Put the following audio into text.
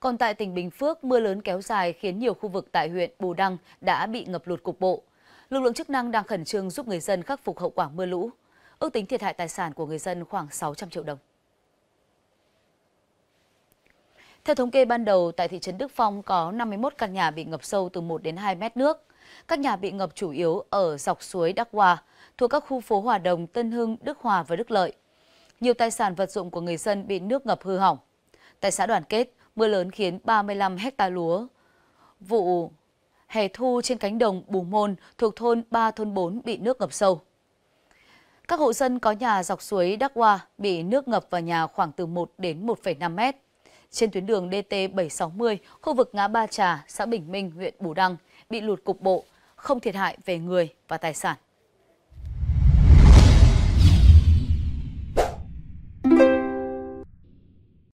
Còn tại tỉnh Bình Phước, mưa lớn kéo dài khiến nhiều khu vực tại huyện Bù Đăng đã bị ngập lụt cục bộ. Lực lượng chức năng đang khẩn trương giúp người dân khắc phục hậu quả mưa lũ. Ước tính thiệt hại tài sản của người dân khoảng 600 triệu đồng. Theo thống kê ban đầu, tại thị trấn Đức Phong có 51 căn nhà bị ngập sâu từ 1 đến 2 mét nước. Các nhà bị ngập chủ yếu ở dọc suối Đắc Hòa, thuộc các khu phố Hòa Đồng, Tân Hưng, Đức Hòa và Đức Lợi. Nhiều tài sản vật dụng của người dân bị nước ngập hư hỏng. Tại xã Đoàn Kết, Mưa lớn khiến 35 hecta lúa. Vụ hè thu trên cánh đồng Bù Môn thuộc thôn 3 thôn 4 bị nước ngập sâu. Các hộ dân có nhà dọc suối Đắc Hoa bị nước ngập vào nhà khoảng từ 1 đến 1,5 mét. Trên tuyến đường DT 760, khu vực ngã Ba Trà, xã Bình Minh, huyện Bù Đăng bị lụt cục bộ, không thiệt hại về người và tài sản.